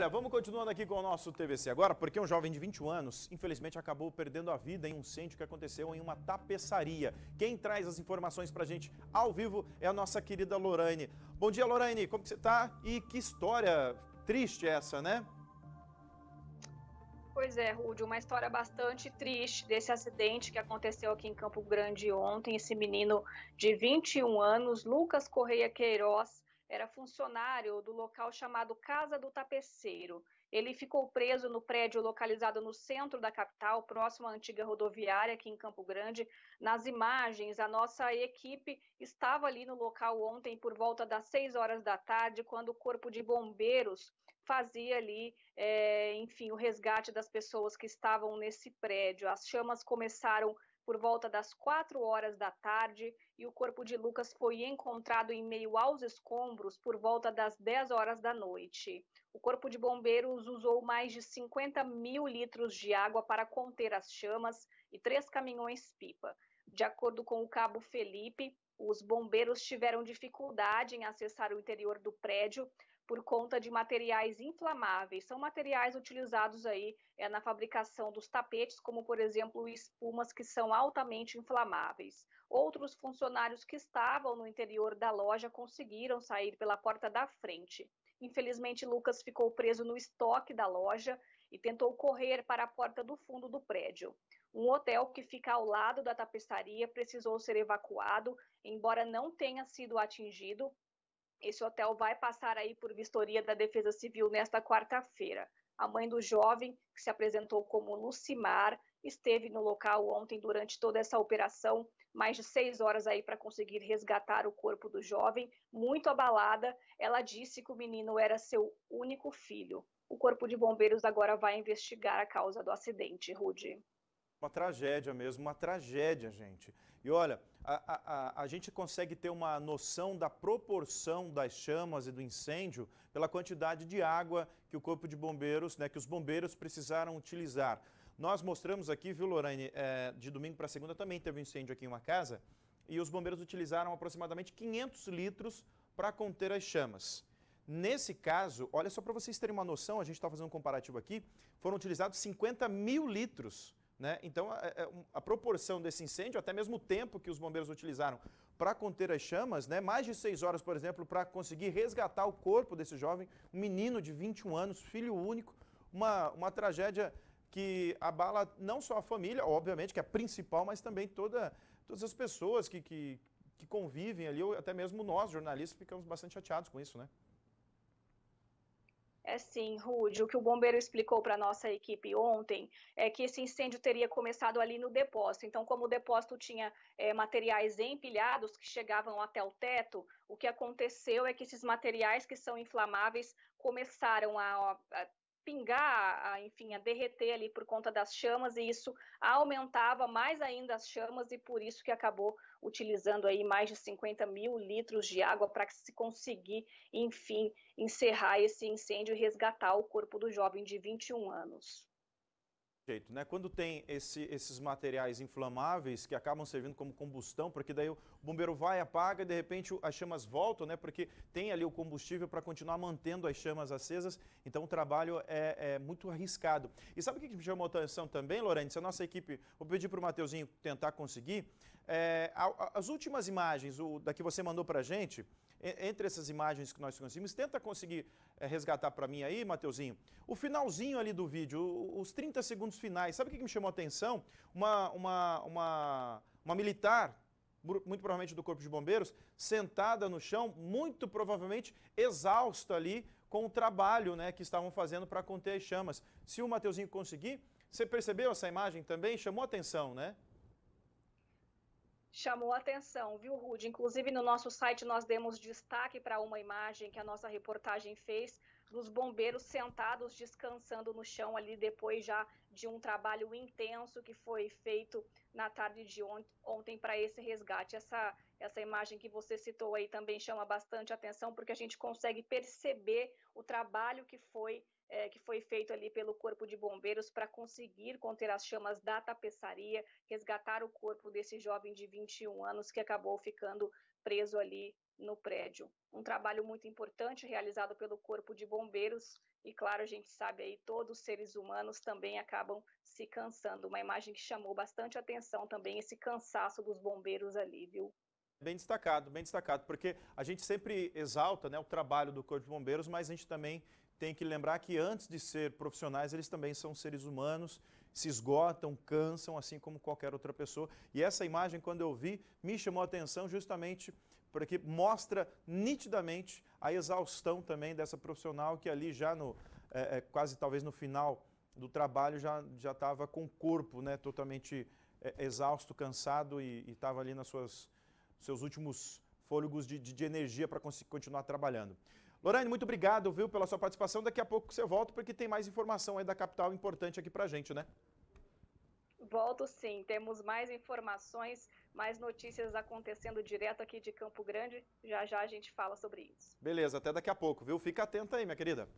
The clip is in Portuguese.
Olha, vamos continuando aqui com o nosso TVC agora, porque um jovem de 21 anos, infelizmente, acabou perdendo a vida em um incêndio que aconteceu em uma tapeçaria. Quem traz as informações pra gente ao vivo é a nossa querida Lorraine. Bom dia, Lorraine, como que você tá? E que história triste é essa, né? Pois é, Rúdio, uma história bastante triste desse acidente que aconteceu aqui em Campo Grande ontem. Esse menino de 21 anos, Lucas Correia Queiroz, era funcionário do local chamado Casa do Tapeceiro. Ele ficou preso no prédio localizado no centro da capital, próximo à antiga rodoviária, aqui em Campo Grande. Nas imagens, a nossa equipe estava ali no local ontem por volta das 6 horas da tarde, quando o Corpo de Bombeiros fazia ali, é, enfim, o resgate das pessoas que estavam nesse prédio. As chamas começaram por volta das 4 horas da tarde e o corpo de Lucas foi encontrado em meio aos escombros por volta das 10 horas da noite. O Corpo de Bombeiros usou mais de 50 mil litros de água para conter as chamas e três caminhões-pipa. De acordo com o cabo Felipe, os bombeiros tiveram dificuldade em acessar o interior do prédio, por conta de materiais inflamáveis. São materiais utilizados aí é, na fabricação dos tapetes, como por exemplo espumas que são altamente inflamáveis. Outros funcionários que estavam no interior da loja conseguiram sair pela porta da frente. Infelizmente, Lucas ficou preso no estoque da loja e tentou correr para a porta do fundo do prédio. Um hotel que fica ao lado da tapeçaria precisou ser evacuado, embora não tenha sido atingido, esse hotel vai passar aí por vistoria da Defesa Civil nesta quarta-feira. A mãe do jovem, que se apresentou como Lucimar, esteve no local ontem durante toda essa operação, mais de seis horas aí para conseguir resgatar o corpo do jovem. Muito abalada, ela disse que o menino era seu único filho. O Corpo de Bombeiros agora vai investigar a causa do acidente, Rudy uma tragédia mesmo, uma tragédia, gente. E olha, a, a, a gente consegue ter uma noção da proporção das chamas e do incêndio pela quantidade de água que o corpo de bombeiros, né, que os bombeiros precisaram utilizar. Nós mostramos aqui, viu, Lorraine, é, de domingo para segunda também teve um incêndio aqui em uma casa e os bombeiros utilizaram aproximadamente 500 litros para conter as chamas. Nesse caso, olha só para vocês terem uma noção, a gente está fazendo um comparativo aqui, foram utilizados 50 mil litros né? Então, a, é, é a, proporção desse incêndio, até mesmo o tempo que os bombeiros utilizaram para conter as chamas, né? mais de seis horas, por exemplo, para conseguir resgatar o corpo desse jovem, um menino de 21 anos, filho único, uma, uma tragédia que abala não só a família, obviamente, que é a principal, mas também toda, todas as pessoas que, que, que convivem ali, ou até mesmo nós, jornalistas, ficamos bastante chateados com isso, né? É sim, Rude. O que o bombeiro explicou para nossa equipe ontem é que esse incêndio teria começado ali no depósito. Então, como o depósito tinha é, materiais empilhados que chegavam até o teto, o que aconteceu é que esses materiais que são inflamáveis começaram a, a pingar, a, enfim, a derreter ali por conta das chamas, e isso aumentava mais ainda as chamas, e por isso que acabou utilizando aí mais de 50 mil litros de água para que se conseguir, enfim, encerrar esse incêndio e resgatar o corpo do jovem de 21 anos jeito, né? Quando tem esse, esses materiais inflamáveis que acabam servindo como combustão, porque daí o bombeiro vai, apaga e de repente as chamas voltam, né? Porque tem ali o combustível para continuar mantendo as chamas acesas, então o trabalho é, é muito arriscado. E sabe o que me chamou a atenção também, Lorente? Se a nossa equipe, vou pedir para o Mateuzinho tentar conseguir, é, as últimas imagens o, da que você mandou para a gente, entre essas imagens que nós conseguimos, tenta conseguir eh, resgatar para mim aí, Mateuzinho, o finalzinho ali do vídeo, os 30 segundos finais. Sabe o que me chamou a atenção? Uma, uma, uma, uma militar muito provavelmente do Corpo de Bombeiros, sentada no chão, muito provavelmente exausta ali com o trabalho né, que estavam fazendo para conter as chamas. Se o Mateuzinho conseguir, você percebeu essa imagem também? Chamou atenção, né? chamou atenção, viu, Rude? Inclusive, no nosso site nós demos destaque para uma imagem que a nossa reportagem fez dos bombeiros sentados descansando no chão ali depois já de um trabalho intenso que foi feito na tarde de ontem, ontem para esse resgate. Essa essa imagem que você citou aí também chama bastante atenção, porque a gente consegue perceber o trabalho que foi é, que foi feito ali pelo Corpo de Bombeiros para conseguir conter as chamas da tapeçaria, resgatar o corpo desse jovem de 21 anos que acabou ficando preso ali no prédio. Um trabalho muito importante realizado pelo Corpo de Bombeiros e, claro, a gente sabe aí todos os seres humanos também acabam se cansando. Uma imagem que chamou bastante atenção também esse cansaço dos bombeiros ali, viu? Bem destacado, bem destacado, porque a gente sempre exalta né, o trabalho do Corpo de Bombeiros, mas a gente também tem que lembrar que antes de ser profissionais, eles também são seres humanos, se esgotam, cansam, assim como qualquer outra pessoa. E essa imagem, quando eu vi, me chamou a atenção justamente porque mostra nitidamente a exaustão também dessa profissional que ali já no, é, é quase talvez no final do trabalho, já estava com o corpo né, totalmente é, exausto, cansado e estava ali nas suas seus últimos fôlegos de, de, de energia para continuar trabalhando. Lorane, muito obrigado, viu, pela sua participação. Daqui a pouco você volta, porque tem mais informação aí da capital importante aqui para gente, né? Volto sim, temos mais informações, mais notícias acontecendo direto aqui de Campo Grande. Já já a gente fala sobre isso. Beleza, até daqui a pouco, viu? Fica atenta aí, minha querida.